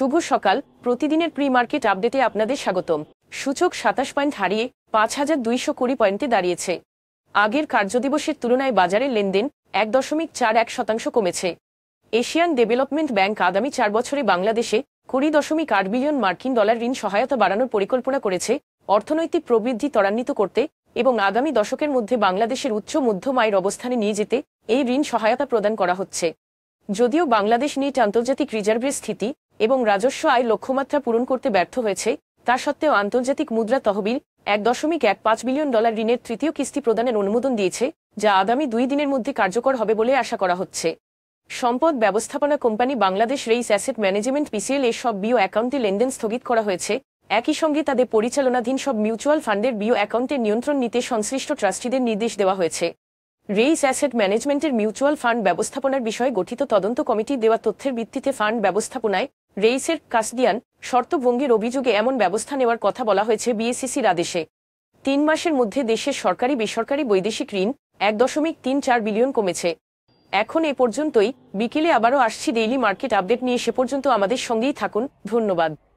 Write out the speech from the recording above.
শুভ সকাল প্রতিদিনের pre market আপডেটে আপনাদের স্বাগতম সূচক সাতাশ পয়েন্ট হারিয়ে পাঁচ হাজার দুইশো কুড়ি পয়েন্টে দাঁড়িয়েছে আগের কার্যদিবসের তুলনায় বাজারের লেনদেন এক দশমিক চার এক শতাংশ কমেছে এশিয়ান ডেভেলপমেন্ট ব্যাংক আগামী চার বছরে বাংলাদেশে কুড়ি দশমিক আট বিলিয়ন মার্কিন ডলার ঋণ সহায়তা বাড়ানোর পরিকল্পনা করেছে অর্থনৈতিক প্রবৃদ্ধি ত্বরান্বিত করতে এবং আগামী দশকের মধ্যে বাংলাদেশের উচ্চ মধ্যম আয়ের অবস্থানে নিয়ে যেতে এই ঋণ সহায়তা প্রদান করা হচ্ছে যদিও বাংলাদেশ নিট আন্তর্জাতিক রিজার্ভের স্থিতি এবং রাজস্ব আয় লক্ষ্যমাত্রা পূরণ করতে ব্যর্থ হয়েছে তা সত্ত্বেও আন্তর্জাতিক মুদ্রা তহবিল এক দশমিক এক পাঁচ বিলিয়ন ডলার ঋণের তৃতীয় কিস্তি প্রদানের অনুমোদন দিয়েছে যা আগামী দুই দিনের মধ্যে কার্যকর হবে বলে আশা করা হচ্ছে সম্পদ ব্যবস্থাপনা company Bangladesh Race asset management PCL এর সব বিও অ্যাকাউন্টে লেনদেন স্থগিত করা হয়েছে একই সঙ্গে তাদের পরিচালনাধীন সব মিউচুয়াল ফান্ডের বিও অ্যাকাউন্টের নিয়ন্ত্রণ নিতে সংশ্লিষ্ট ট্রাস্টিদের নির্দেশ দেওয়া হয়েছে রেইস অ্যাসেট ম্যানেজমেন্টের মিউচুয়াল ফান্ড ব্যবস্থাপনার বিষয়ে গঠিত তদন্ত কমিটি দেওয়া তথ্যের ভিত্তিতে ফান্ড ব্যবস্থাপনায় রেইসের কাসদিয়ান শর্তভঙ্গির অভিযোগে এমন ব্যবস্থা নেওয়ার কথা বলা হয়েছে বিএসিসির আদেশে তিন মাসের মধ্যে দেশের সরকারি বেসরকারি বৈদেশিক ঋণ এক দশমিক তিন চার বিলিয়ন কমেছে এখন এ পর্যন্তই বিকেলে আবারও আসছি ডেইলি মার্কেট আপডেট নিয়ে সে পর্যন্ত আমাদের সঙ্গেই থাকুন ধন্যবাদ